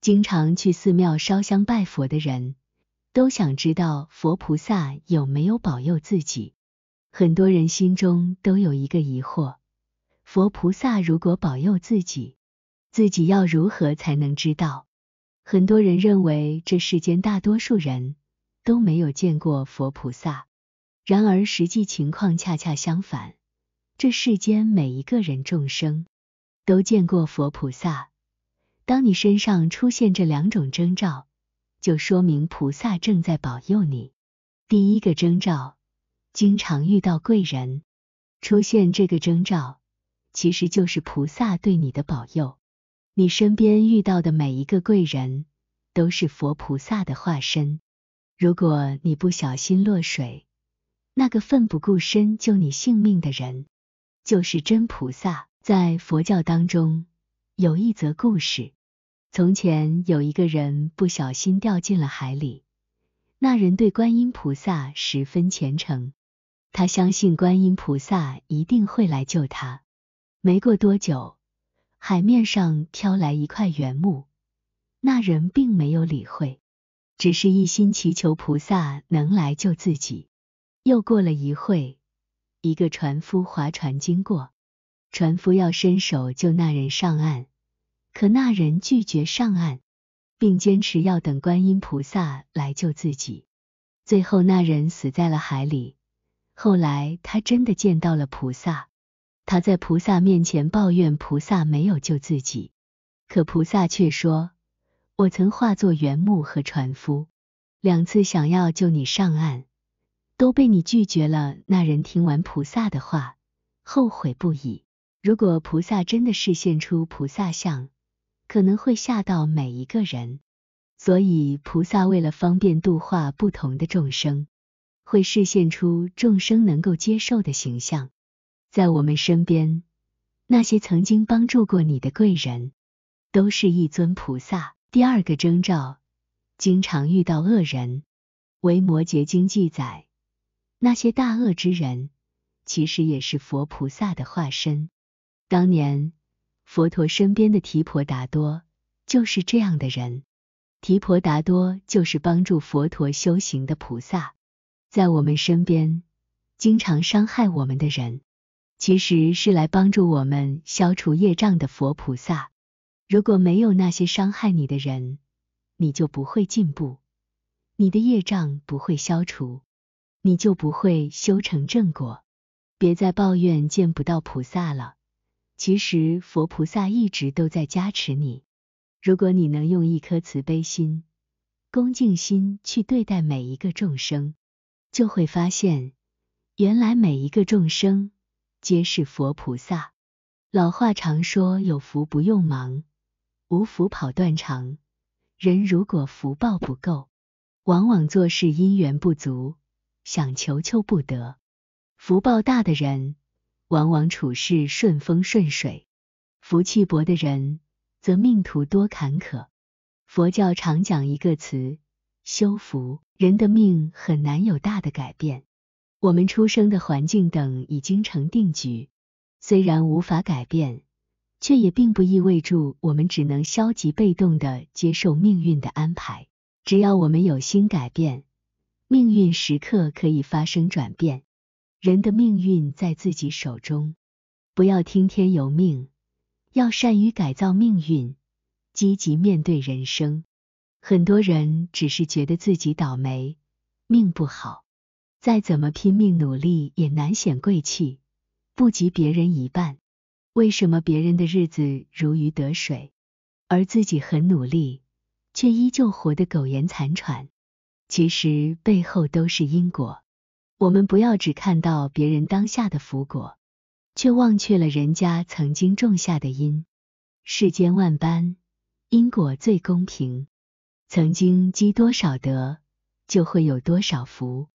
经常去寺庙烧香拜佛的人，都想知道佛菩萨有没有保佑自己。很多人心中都有一个疑惑：佛菩萨如果保佑自己，自己要如何才能知道？很多人认为这世间大多数人都没有见过佛菩萨，然而实际情况恰恰相反，这世间每一个人众生都见过佛菩萨。当你身上出现这两种征兆，就说明菩萨正在保佑你。第一个征兆，经常遇到贵人，出现这个征兆，其实就是菩萨对你的保佑。你身边遇到的每一个贵人，都是佛菩萨的化身。如果你不小心落水，那个奋不顾身救你性命的人，就是真菩萨。在佛教当中，有一则故事。从前有一个人不小心掉进了海里，那人对观音菩萨十分虔诚，他相信观音菩萨一定会来救他。没过多久，海面上飘来一块圆木，那人并没有理会，只是一心祈求菩萨能来救自己。又过了一会，一个船夫划船经过，船夫要伸手救那人上岸。可那人拒绝上岸，并坚持要等观音菩萨来救自己。最后那人死在了海里。后来他真的见到了菩萨，他在菩萨面前抱怨菩萨没有救自己。可菩萨却说：“我曾化作原木和船夫，两次想要救你上岸，都被你拒绝了。”那人听完菩萨的话，后悔不已。如果菩萨真的是现出菩萨像，可能会吓到每一个人，所以菩萨为了方便度化不同的众生，会示现出众生能够接受的形象。在我们身边，那些曾经帮助过你的贵人，都是一尊菩萨。第二个征兆，经常遇到恶人。维摩诘经记载，那些大恶之人，其实也是佛菩萨的化身。当年。佛陀身边的提婆达多就是这样的人，提婆达多就是帮助佛陀修行的菩萨。在我们身边，经常伤害我们的人，其实是来帮助我们消除业障的佛菩萨。如果没有那些伤害你的人，你就不会进步，你的业障不会消除，你就不会修成正果。别再抱怨见不到菩萨了。其实佛菩萨一直都在加持你。如果你能用一颗慈悲心、恭敬心去对待每一个众生，就会发现，原来每一个众生皆是佛菩萨。老话常说，有福不用忙，无福跑断肠。人如果福报不够，往往做事因缘不足，想求求不得。福报大的人。往往处事顺风顺水，福气薄的人则命途多坎坷。佛教常讲一个词：修福。人的命很难有大的改变，我们出生的环境等已经成定局。虽然无法改变，却也并不意味着我们只能消极被动的接受命运的安排。只要我们有心改变，命运时刻可以发生转变。人的命运在自己手中，不要听天由命，要善于改造命运，积极面对人生。很多人只是觉得自己倒霉，命不好，再怎么拼命努力也难显贵气，不及别人一半。为什么别人的日子如鱼得水，而自己很努力却依旧活得苟延残喘？其实背后都是因果。我们不要只看到别人当下的福果，却忘却了人家曾经种下的因。世间万般因果最公平，曾经积多少德，就会有多少福。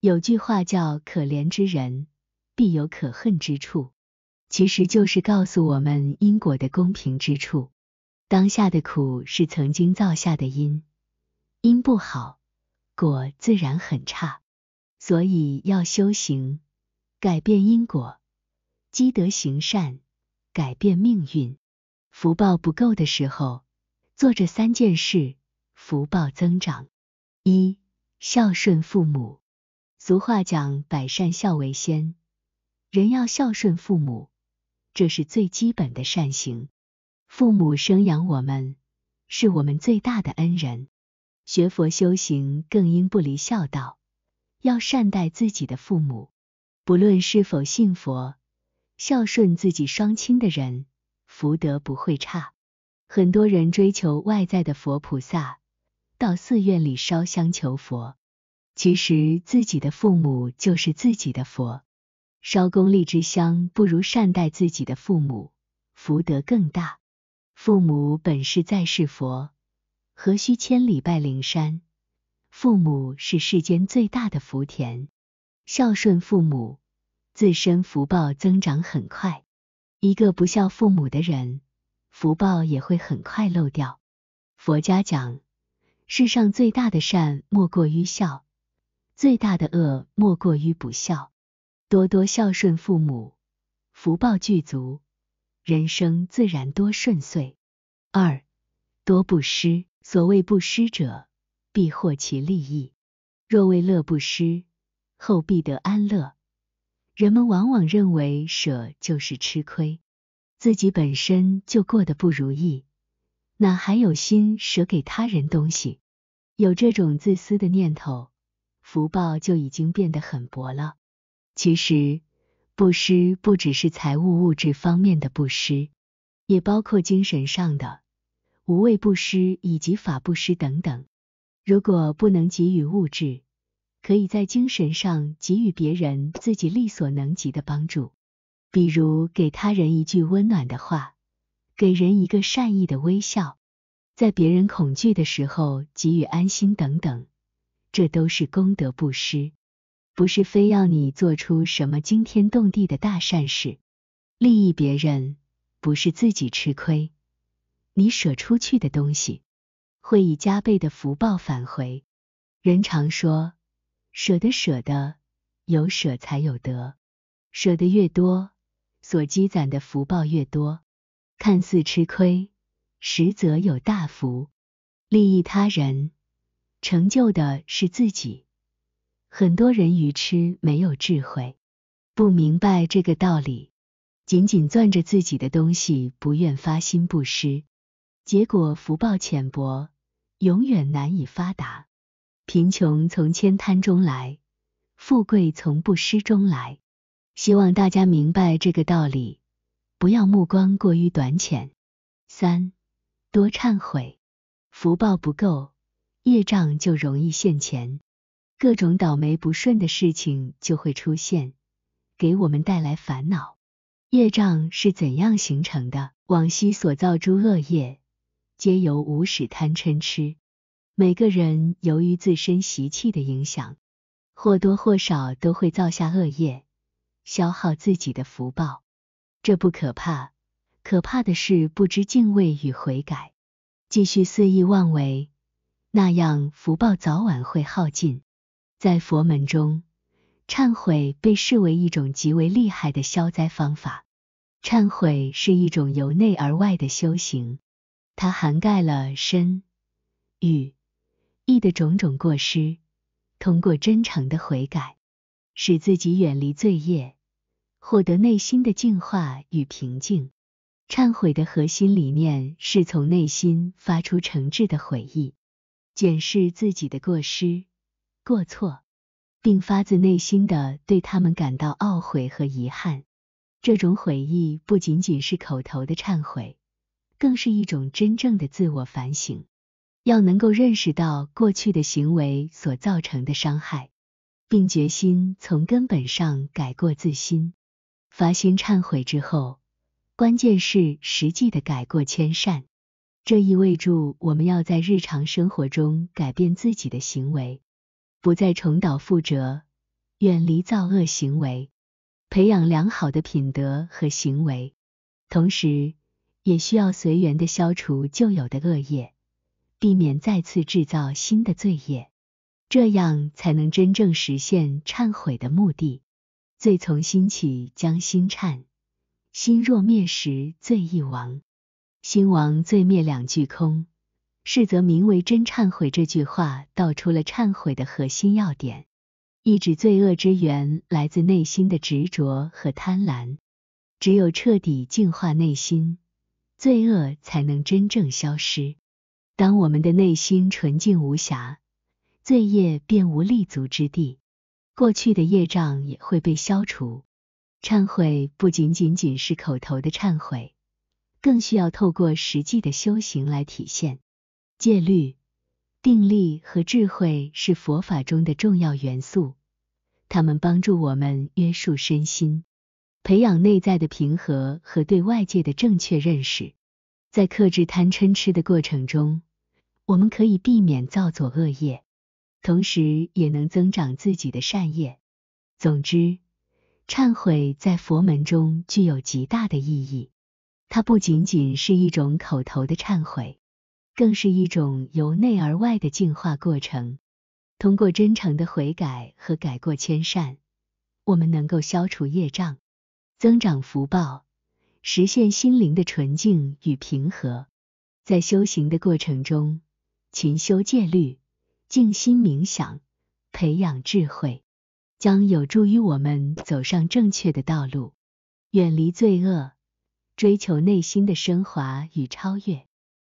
有句话叫“可怜之人必有可恨之处”，其实就是告诉我们因果的公平之处。当下的苦是曾经造下的因，因不好，果自然很差。所以要修行，改变因果，积德行善，改变命运。福报不够的时候，做这三件事，福报增长。一、孝顺父母。俗话讲“百善孝为先”，人要孝顺父母，这是最基本的善行。父母生养我们，是我们最大的恩人。学佛修行，更应不离孝道。要善待自己的父母，不论是否信佛，孝顺自己双亲的人，福德不会差。很多人追求外在的佛菩萨，到寺院里烧香求佛，其实自己的父母就是自己的佛，烧功利之香不如善待自己的父母，福德更大。父母本是在世佛，何须千里拜灵山？父母是世间最大的福田，孝顺父母，自身福报增长很快。一个不孝父母的人，福报也会很快漏掉。佛家讲，世上最大的善莫过于孝，最大的恶莫过于不孝。多多孝顺父母，福报具足，人生自然多顺遂。二，多布施。所谓布施者。必获其利益。若为乐不施，后必得安乐。人们往往认为舍就是吃亏，自己本身就过得不如意，哪还有心舍给他人东西？有这种自私的念头，福报就已经变得很薄了。其实，布施不只是财务物质方面的布施，也包括精神上的无畏布施以及法布施等等。如果不能给予物质，可以在精神上给予别人自己力所能及的帮助，比如给他人一句温暖的话，给人一个善意的微笑，在别人恐惧的时候给予安心等等，这都是功德布施，不是非要你做出什么惊天动地的大善事，利益别人不是自己吃亏，你舍出去的东西。会以加倍的福报返回。人常说，舍得舍得，有舍才有得。舍得越多，所积攒的福报越多。看似吃亏，实则有大福。利益他人，成就的是自己。很多人愚痴，没有智慧，不明白这个道理，紧紧攥着自己的东西，不愿发心布施，结果福报浅薄。永远难以发达，贫穷从悭贪中来，富贵从布施中来。希望大家明白这个道理，不要目光过于短浅。三，多忏悔，福报不够，业障就容易现前，各种倒霉不顺的事情就会出现，给我们带来烦恼。业障是怎样形成的？往昔所造诸恶业。皆由无始贪嗔痴。每个人由于自身习气的影响，或多或少都会造下恶业，消耗自己的福报。这不可怕，可怕的是不知敬畏与悔改，继续肆意妄为。那样福报早晚会耗尽。在佛门中，忏悔被视为一种极为厉害的消灾方法。忏悔是一种由内而外的修行。它涵盖了身、语、意的种种过失，通过真诚的悔改，使自己远离罪业，获得内心的净化与平静。忏悔的核心理念是从内心发出诚挚的悔意，检视自己的过失、过错，并发自内心的对他们感到懊悔和遗憾。这种悔意不仅仅是口头的忏悔。更是一种真正的自我反省，要能够认识到过去的行为所造成的伤害，并决心从根本上改过自新。发心忏悔之后，关键是实际的改过迁善，这意味着我们要在日常生活中改变自己的行为，不再重蹈覆辙，远离造恶行为，培养良好的品德和行为，同时。也需要随缘的消除旧有的恶业，避免再次制造新的罪业，这样才能真正实现忏悔的目的。罪从心起，将心忏；心若灭时，罪亦亡。心亡罪灭，两俱空，是则名为真忏悔。这句话道出了忏悔的核心要点，一指罪恶之源来自内心的执着和贪婪，只有彻底净化内心。罪恶才能真正消失。当我们的内心纯净无瑕，罪业便无立足之地，过去的业障也会被消除。忏悔不仅仅仅是口头的忏悔，更需要透过实际的修行来体现。戒律、定力和智慧是佛法中的重要元素，他们帮助我们约束身心。培养内在的平和和对外界的正确认识，在克制贪嗔痴的过程中，我们可以避免造作恶业，同时也能增长自己的善业。总之，忏悔在佛门中具有极大的意义，它不仅仅是一种口头的忏悔，更是一种由内而外的净化过程。通过真诚的悔改和改过迁善，我们能够消除业障。增长福报，实现心灵的纯净与平和。在修行的过程中，勤修戒律，静心冥想，培养智慧，将有助于我们走上正确的道路，远离罪恶，追求内心的升华与超越。